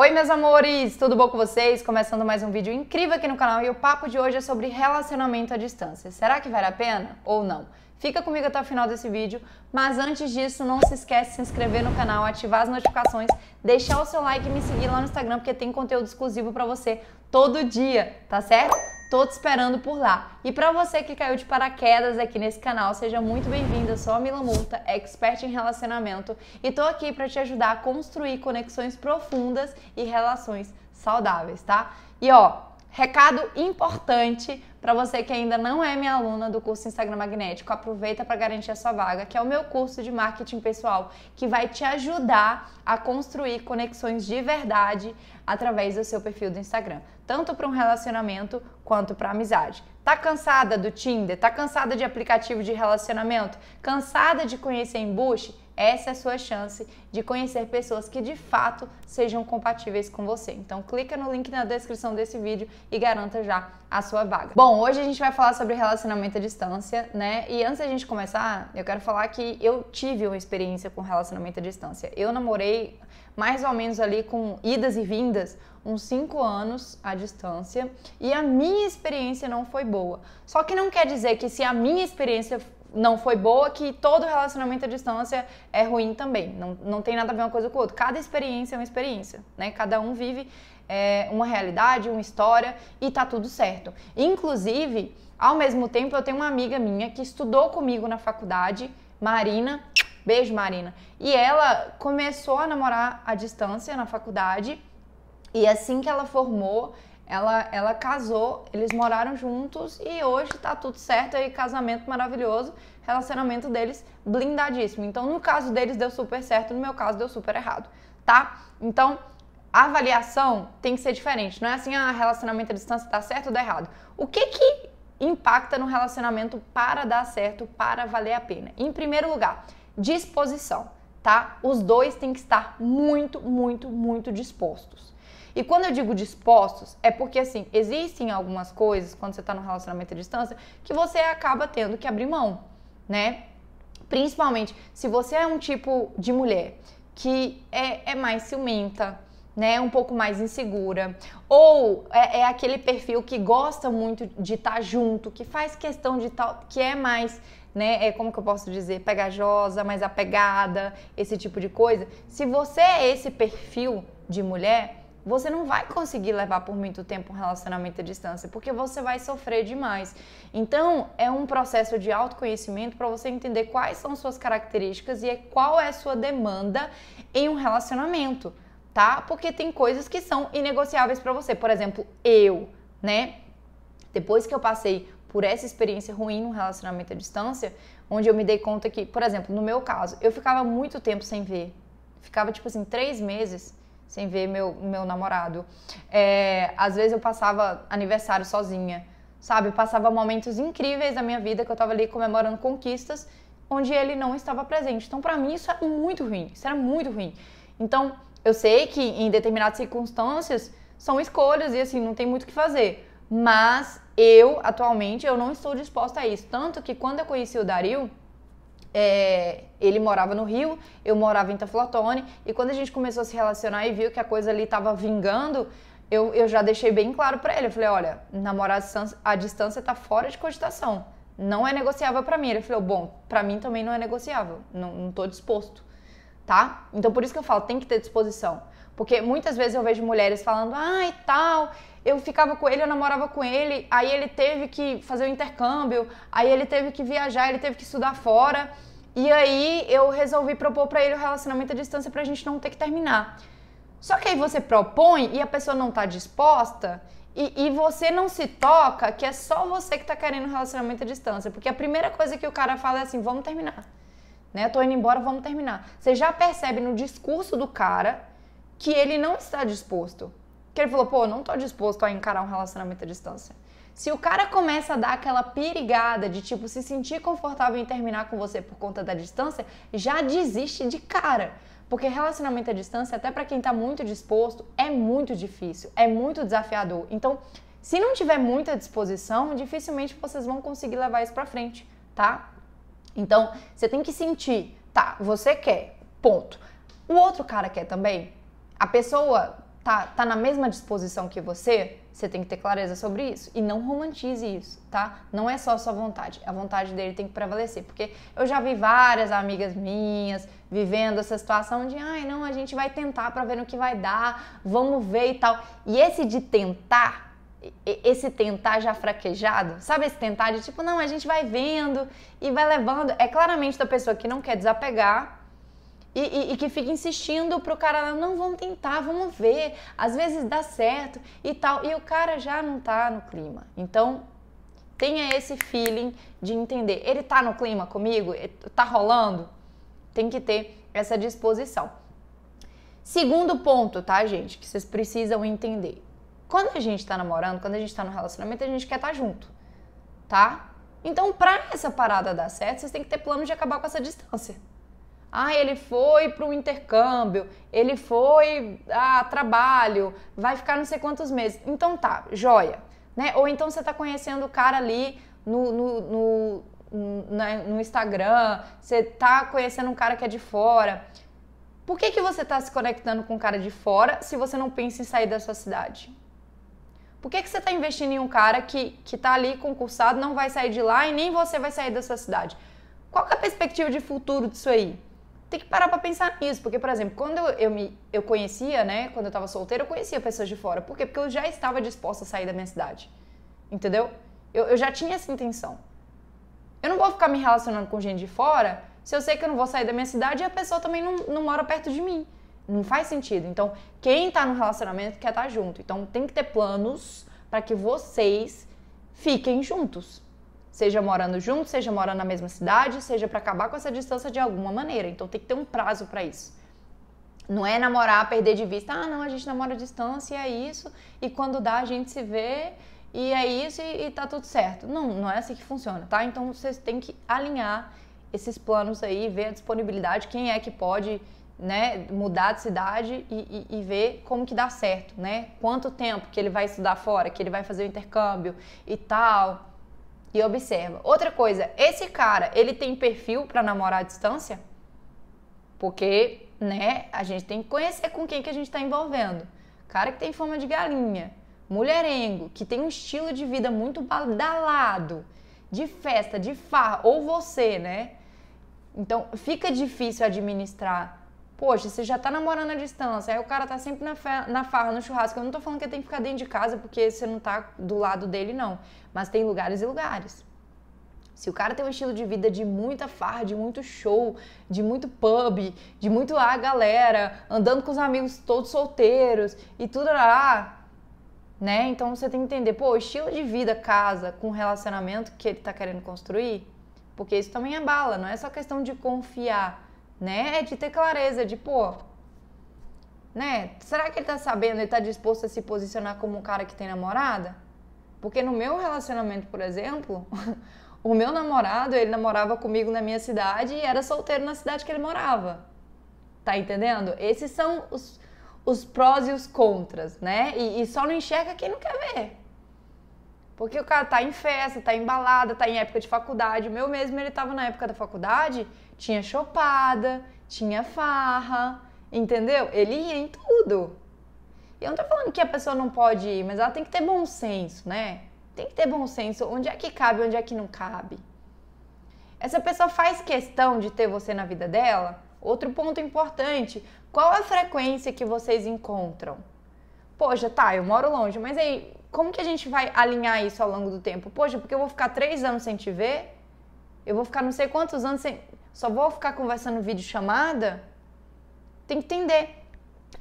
Oi, meus amores, tudo bom com vocês? Começando mais um vídeo incrível aqui no canal e o papo de hoje é sobre relacionamento à distância. Será que vale a pena ou não? Fica comigo até o final desse vídeo, mas antes disso, não se esquece de se inscrever no canal, ativar as notificações, deixar o seu like e me seguir lá no Instagram, porque tem conteúdo exclusivo para você todo dia, tá certo? Tô te esperando por lá. E para você que caiu de paraquedas aqui nesse canal, seja muito bem-vinda. Sou a Mila Multa, expert em relacionamento, e tô aqui para te ajudar a construir conexões profundas e relações saudáveis, tá? E ó, Recado importante para você que ainda não é minha aluna do curso Instagram Magnético, aproveita para garantir a sua vaga, que é o meu curso de marketing pessoal, que vai te ajudar a construir conexões de verdade através do seu perfil do Instagram, tanto para um relacionamento quanto para amizade. Tá cansada do Tinder? Tá cansada de aplicativo de relacionamento? Cansada de conhecer embuste? Essa é a sua chance de conhecer pessoas que de fato sejam compatíveis com você. Então clica no link na descrição desse vídeo e garanta já a sua vaga. Bom, hoje a gente vai falar sobre relacionamento à distância, né? E antes da gente começar, eu quero falar que eu tive uma experiência com relacionamento à distância. Eu namorei mais ou menos ali com idas e vindas uns 5 anos à distância e a minha experiência não foi boa. Só que não quer dizer que se a minha experiência não foi boa, que todo relacionamento à distância é ruim também. Não, não tem nada a ver uma coisa com a outra. Cada experiência é uma experiência, né? Cada um vive é, uma realidade, uma história e tá tudo certo. Inclusive, ao mesmo tempo, eu tenho uma amiga minha que estudou comigo na faculdade, Marina. Beijo, Marina. E ela começou a namorar à distância na faculdade. E assim que ela formou, ela, ela casou, eles moraram juntos e hoje tá tudo certo aí, casamento maravilhoso, relacionamento deles blindadíssimo. Então, no caso deles deu super certo, no meu caso deu super errado, tá? Então, a avaliação tem que ser diferente. Não é assim, ah, relacionamento à distância dá certo ou dá errado. O que que impacta no relacionamento para dar certo, para valer a pena? Em primeiro lugar, disposição, tá? Os dois têm que estar muito, muito, muito dispostos. E quando eu digo dispostos, é porque assim, existem algumas coisas quando você está no relacionamento à distância que você acaba tendo que abrir mão, né? Principalmente se você é um tipo de mulher que é, é mais ciumenta, né, um pouco mais insegura. Ou é, é aquele perfil que gosta muito de estar tá junto, que faz questão de tal, tá, que é mais, né, é como que eu posso dizer, pegajosa, mais apegada, esse tipo de coisa. Se você é esse perfil de mulher, você não vai conseguir levar por muito tempo um relacionamento à distância, porque você vai sofrer demais. Então, é um processo de autoconhecimento para você entender quais são suas características e é qual é a sua demanda em um relacionamento, tá? Porque tem coisas que são inegociáveis para você. Por exemplo, eu, né? Depois que eu passei por essa experiência ruim no relacionamento à distância, onde eu me dei conta que, por exemplo, no meu caso, eu ficava muito tempo sem ver. Ficava, tipo assim, três meses sem ver meu, meu namorado. É, às vezes eu passava aniversário sozinha, sabe? Passava momentos incríveis da minha vida que eu estava ali comemorando conquistas onde ele não estava presente. Então, para mim, isso é muito ruim. Isso era muito ruim. Então, eu sei que em determinadas circunstâncias são escolhas e assim, não tem muito o que fazer. Mas eu, atualmente, eu não estou disposta a isso. Tanto que quando eu conheci o Dario, é, ele morava no Rio, eu morava em Taflatone, e quando a gente começou a se relacionar e viu que a coisa ali estava vingando, eu, eu já deixei bem claro para ele. Eu falei: olha, namorar à distância tá fora de cogitação. Não é negociável para mim. Ele falou: bom, para mim também não é negociável. Não, não tô disposto, tá? Então por isso que eu falo: tem que ter disposição. Porque muitas vezes eu vejo mulheres falando, ah, e tal, eu ficava com ele, eu namorava com ele, aí ele teve que fazer o um intercâmbio, aí ele teve que viajar, ele teve que estudar fora. E aí eu resolvi propor para ele o relacionamento à distância pra gente não ter que terminar. Só que aí você propõe e a pessoa não tá disposta e, e você não se toca que é só você que tá querendo um relacionamento à distância. Porque a primeira coisa que o cara fala é assim, vamos terminar. Né? Eu tô indo embora, vamos terminar. Você já percebe no discurso do cara que ele não está disposto. Que ele falou, pô, não estou disposto a encarar um relacionamento à distância. Se o cara começa a dar aquela perigada de tipo se sentir confortável em terminar com você por conta da distância, já desiste de cara. Porque relacionamento à distância, até para quem está muito disposto, é muito difícil, é muito desafiador. Então, se não tiver muita disposição, dificilmente vocês vão conseguir levar isso para frente, tá? Então, você tem que sentir, tá, você quer, ponto. O outro cara quer também? a pessoa tá, tá na mesma disposição que você, você tem que ter clareza sobre isso e não romantize isso, tá? Não é só sua vontade, a vontade dele tem que prevalecer, porque eu já vi várias amigas minhas vivendo essa situação de, ai, não, a gente vai tentar para ver no que vai dar, vamos ver e tal. E esse de tentar, esse tentar já fraquejado, sabe esse tentar de tipo, não, a gente vai vendo e vai levando, é claramente da pessoa que não quer desapegar e, e, e, que fica insistindo pro cara, não, vamos tentar, vamos ver, às vezes dá certo e tal. E o cara já não tá no clima. Então, tenha esse feeling de entender, ele tá no clima comigo? Tá rolando? Tem que ter essa disposição. Segundo ponto, tá, gente, que vocês precisam entender. Quando a gente tá namorando, quando a gente tá no relacionamento, a gente quer estar tá junto, tá? Então, pra essa parada dar certo, vocês têm que ter plano de acabar com essa distância. Ah, ele foi para o intercâmbio, ele foi a ah, trabalho, vai ficar não sei quantos meses. Então tá, joia. Né? Ou então você está conhecendo o cara ali no, no, no, né, no Instagram, você está conhecendo um cara que é de fora. Por que, que você está se conectando com um cara de fora se você não pensa em sair da sua cidade? Por que, que você está investindo em um cara que está ali concursado, não vai sair de lá e nem você vai sair da sua cidade? Qual é a perspectiva de futuro disso aí? tem que parar para pensar nisso, porque por exemplo, quando eu, eu me eu conhecia, né, quando eu tava solteira, eu conhecia pessoas de fora. Por quê? Porque eu já estava disposta a sair da minha cidade. Entendeu? Eu, eu já tinha essa intenção. Eu não vou ficar me relacionando com gente de fora se eu sei que eu não vou sair da minha cidade e a pessoa também não, não mora perto de mim. Não faz sentido. Então, quem tá no relacionamento quer estar tá junto. Então, tem que ter planos para que vocês fiquem juntos. Seja morando junto, seja morando na mesma cidade, seja para acabar com essa distância de alguma maneira. Então tem que ter um prazo para isso. Não é namorar, perder de vista, ah, não, a gente namora à distância, e é isso, e quando dá a gente se vê, e é isso, e, e tá tudo certo. Não, não é assim que funciona, tá? Então vocês têm que alinhar esses planos aí, ver a disponibilidade, quem é que pode né, mudar de cidade e, e, e, ver como que dá certo, né? Quanto tempo que ele vai estudar fora, que ele vai fazer o intercâmbio e tal e observa. Outra coisa, esse cara, ele tem perfil para namorar à distância? Porque, né, a gente tem que conhecer com quem que a gente está envolvendo. Cara que tem forma de galinha, mulherengo, que tem um estilo de vida muito badalado, de festa, de farra, ou você, né? Então, fica difícil administrar Poxa, você já tá namorando à distância, aí o cara tá sempre na, fe... na farra, no churrasco. Eu não tô falando que tem que ficar dentro de casa porque você não tá do lado dele, não. Mas tem lugares e lugares. Se o cara tem um estilo de vida de muita farra, de muito show, de muito pub, de muito a ah, galera, andando com os amigos todos solteiros e tudo lá, ah, né? Então você tem que entender, pô, o estilo de vida casa com o relacionamento que ele tá querendo construir, porque isso também é bala, não é só questão de confiar né? É de ter clareza de, pô, né? Será que ele tá sabendo e tá disposto a se posicionar como um cara que tem namorada? Porque no meu relacionamento, por exemplo, o meu namorado, ele namorava comigo na minha cidade e era solteiro na cidade que ele morava. Tá entendendo? Esses são os, os prós e os contras, né? E, e só não enxerga quem não quer ver. Porque o cara tá em festa, tá embalada, tá em época de faculdade. O meu mesmo, ele tava na época da faculdade, tinha chopada, tinha farra, entendeu? Ele ia em tudo. E eu não tô falando que a pessoa não pode ir, mas ela tem que ter bom senso, né? Tem que ter bom senso. Onde é que cabe, onde é que não cabe. Essa pessoa faz questão de ter você na vida dela? Outro ponto importante: qual a frequência que vocês encontram? Poxa, tá, eu moro longe, mas aí como que a gente vai alinhar isso ao longo do tempo? Poxa, porque eu vou ficar três anos sem te ver? Eu vou ficar não sei quantos anos sem. Só vou ficar conversando vídeo chamada? Tem que entender.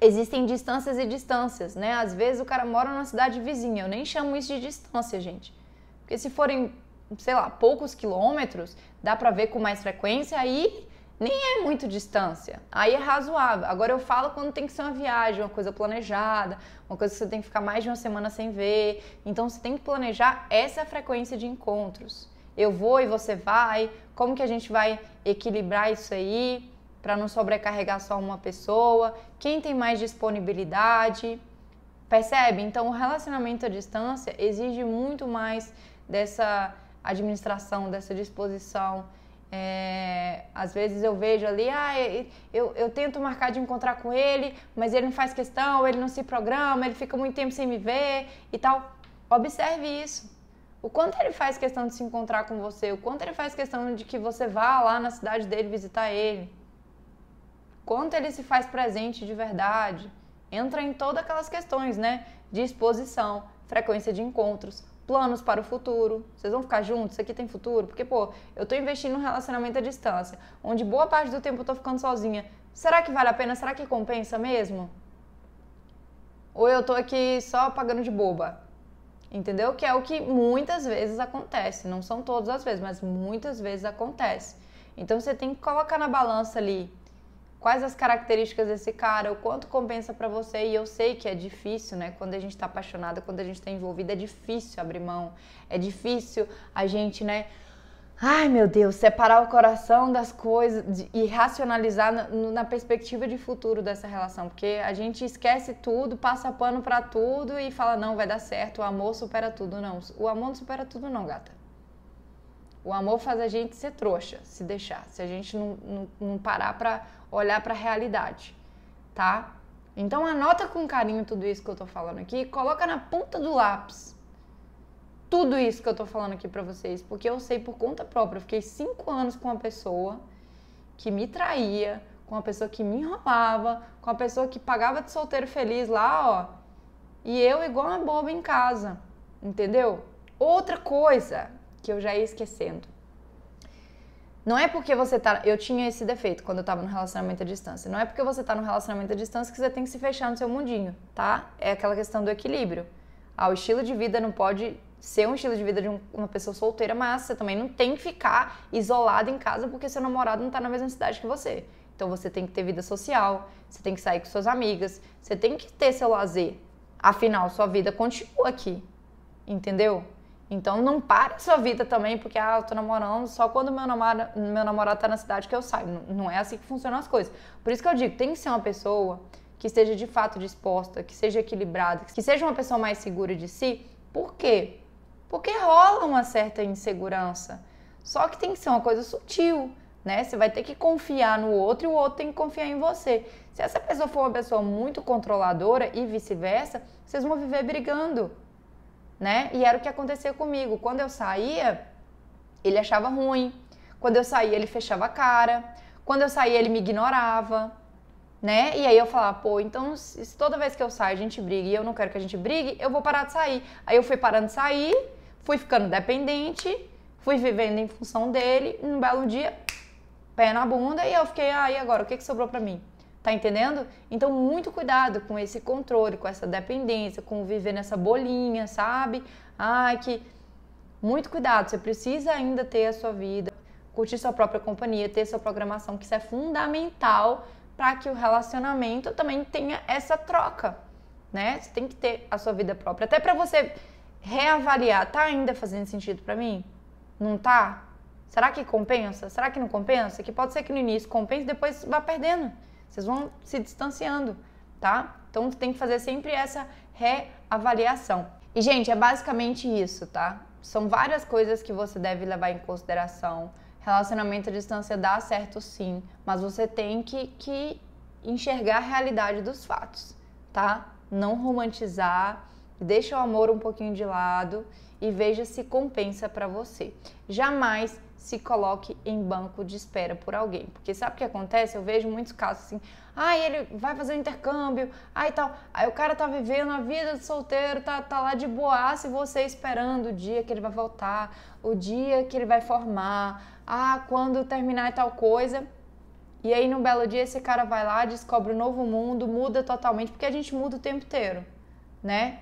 Existem distâncias e distâncias, né? Às vezes o cara mora numa cidade vizinha. Eu nem chamo isso de distância, gente. Porque se forem, sei lá, poucos quilômetros, dá pra ver com mais frequência, aí nem é muito distância. Aí é razoável. Agora eu falo quando tem que ser uma viagem, uma coisa planejada, uma coisa que você tem que ficar mais de uma semana sem ver. Então você tem que planejar essa frequência de encontros. Eu vou e você vai. Como que a gente vai equilibrar isso aí para não sobrecarregar só uma pessoa? Quem tem mais disponibilidade? Percebe? Então o relacionamento à distância exige muito mais dessa administração, dessa disposição é, às vezes eu vejo ali, ah, eu, eu tento marcar de encontrar com ele, mas ele não faz questão, ele não se programa, ele fica muito tempo sem me ver e tal. Observe isso. O quanto ele faz questão de se encontrar com você, o quanto ele faz questão de que você vá lá na cidade dele visitar ele. Quanto ele se faz presente de verdade. Entra em todas aquelas questões, né? De exposição, frequência de encontros, planos para o futuro. Vocês vão ficar juntos? Isso aqui tem futuro? Porque, pô, eu tô investindo um relacionamento à distância, onde boa parte do tempo eu tô ficando sozinha. Será que vale a pena? Será que compensa mesmo? Ou eu tô aqui só pagando de boba? Entendeu? Que é o que muitas vezes acontece. Não são todas as vezes, mas muitas vezes acontece. Então você tem que colocar na balança ali quais as características desse cara, o quanto compensa para você. E eu sei que é difícil, né? Quando a gente está apaixonada, quando a gente está envolvida, é difícil abrir mão, é difícil a gente, né? Ai meu Deus, separar o coração das coisas e racionalizar na, perspectiva de futuro dessa relação, porque a gente esquece tudo, passa pano para tudo e fala: não, vai dar certo, o amor supera tudo. Não, o amor não supera tudo, não, gata. O amor faz a gente ser trouxa, se deixar, se a gente não, não, não parar para olhar para a realidade, tá? Então anota com carinho tudo isso que eu tô falando aqui, coloca na ponta do lápis tudo isso que eu tô falando aqui para vocês, porque eu sei por conta própria, eu fiquei cinco anos com uma pessoa que me traía, com uma pessoa que me enrolava, com uma pessoa que pagava de solteiro feliz lá, ó, e eu igual uma boba em casa, entendeu? Outra coisa que eu já ia esquecendo. Não é porque você tá. Eu tinha esse defeito quando eu tava no relacionamento à distância. Não é porque você tá no relacionamento à distância que você tem que se fechar no seu mundinho, tá? É aquela questão do equilíbrio. Ah, o estilo de vida não pode ser um estilo de vida de uma pessoa solteira, mas você também não tem que ficar isolado em casa porque seu namorado não tá na mesma cidade que você. Então você tem que ter vida social, você tem que sair com suas amigas, você tem que ter seu lazer. Afinal, sua vida continua aqui. Entendeu? Então não para a sua vida também, porque ah, eu tô namorando só quando meu namorado, meu namorado tá na cidade que eu saio. Não é assim que funcionam as coisas. Por isso que eu digo, tem que ser uma pessoa que esteja de fato disposta, que seja equilibrada, que seja uma pessoa mais segura de si. Por quê? Porque rola uma certa insegurança. Só que tem que ser uma coisa sutil, né? Você vai ter que confiar no outro e o outro tem que confiar em você. Se essa pessoa for uma pessoa muito controladora e vice-versa, vocês vão viver brigando né? E era o que acontecia comigo. Quando eu saía, ele achava ruim. Quando eu saía, ele fechava a cara. Quando eu saía, ele me ignorava, né? E aí eu falava, pô, então se toda vez que eu saio a gente briga e eu não quero que a gente brigue, eu vou parar de sair. Aí eu fui parando de sair, fui ficando dependente, fui vivendo em função dele. E num belo dia, pé na bunda, e eu fiquei, aí ah, agora, o que, que sobrou pra mim? Tá entendendo? Então, muito cuidado com esse controle, com essa dependência, com viver nessa bolinha, sabe? Ai, que. Muito cuidado, você precisa ainda ter a sua vida, curtir sua própria companhia, ter sua programação, que isso é fundamental para que o relacionamento também tenha essa troca, né? Você tem que ter a sua vida própria, até para você reavaliar, tá ainda fazendo sentido para mim? Não tá? Será que compensa? Será que não compensa? Que pode ser que no início compense, depois vá perdendo. Vocês vão se distanciando, tá? Então tem que fazer sempre essa reavaliação. E gente, é basicamente isso, tá? São várias coisas que você deve levar em consideração. Relacionamento à distância dá certo sim, mas você tem que, que enxergar a realidade dos fatos, tá? Não romantizar, deixa o amor um pouquinho de lado e veja se compensa para você. Jamais se coloque em banco de espera por alguém. Porque sabe o que acontece? Eu vejo muitos casos assim, ah, ele vai fazer um intercâmbio, aí tal. Aí o cara tá vivendo a vida de solteiro, tá, tá lá de boaça e você esperando o dia que ele vai voltar, o dia que ele vai formar, ah, quando terminar tal coisa. E aí, num belo dia, esse cara vai lá, descobre um novo mundo, muda totalmente, porque a gente muda o tempo inteiro, né?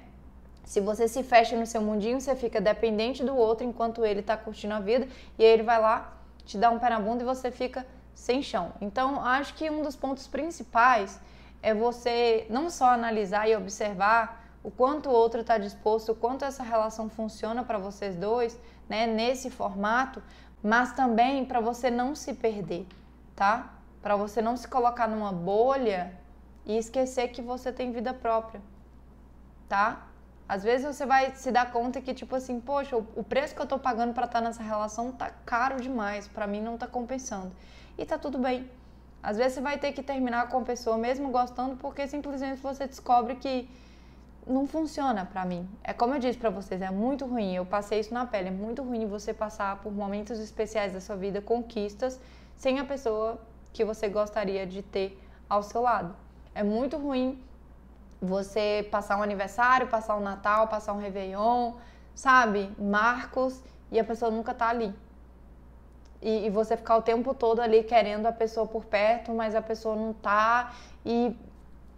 Se você se fecha no seu mundinho, você fica dependente do outro enquanto ele está curtindo a vida e aí ele vai lá, te dá um pé na bunda e você fica sem chão. Então, acho que um dos pontos principais é você não só analisar e observar o quanto o outro está disposto, o quanto essa relação funciona para vocês dois, né, nesse formato, mas também para você não se perder, tá? Para você não se colocar numa bolha e esquecer que você tem vida própria, tá? Às vezes você vai se dar conta que, tipo assim, poxa, o preço que eu tô pagando para estar tá nessa relação tá caro demais, para mim não tá compensando. E tá tudo bem. Às vezes você vai ter que terminar com a pessoa mesmo gostando, porque simplesmente você descobre que não funciona para mim. É como eu disse para vocês, é muito ruim. Eu passei isso na pele, é muito ruim você passar por momentos especiais da sua vida, conquistas, sem a pessoa que você gostaria de ter ao seu lado. É muito ruim você passar um aniversário, passar um Natal, passar um Réveillon, sabe? Marcos, e a pessoa nunca tá ali. E, e, você ficar o tempo todo ali querendo a pessoa por perto, mas a pessoa não tá. E,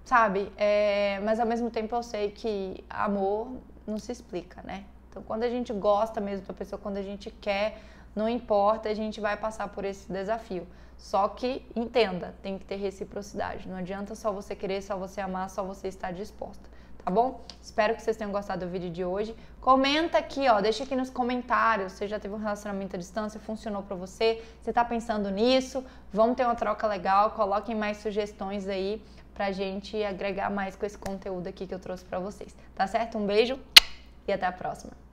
sabe? É, mas ao mesmo tempo eu sei que amor não se explica, né? Então quando a gente gosta mesmo da pessoa, quando a gente quer não importa, a gente vai passar por esse desafio. Só que entenda, tem que ter reciprocidade. Não adianta só você querer, só você amar, só você estar disposta. Tá bom? Espero que vocês tenham gostado do vídeo de hoje. Comenta aqui, ó, deixa aqui nos comentários. Você já teve um relacionamento à distância? Funcionou para você? Você tá pensando nisso? Vamos ter uma troca legal. Coloquem mais sugestões aí pra gente agregar mais com esse conteúdo aqui que eu trouxe para vocês. Tá certo? Um beijo e até a próxima.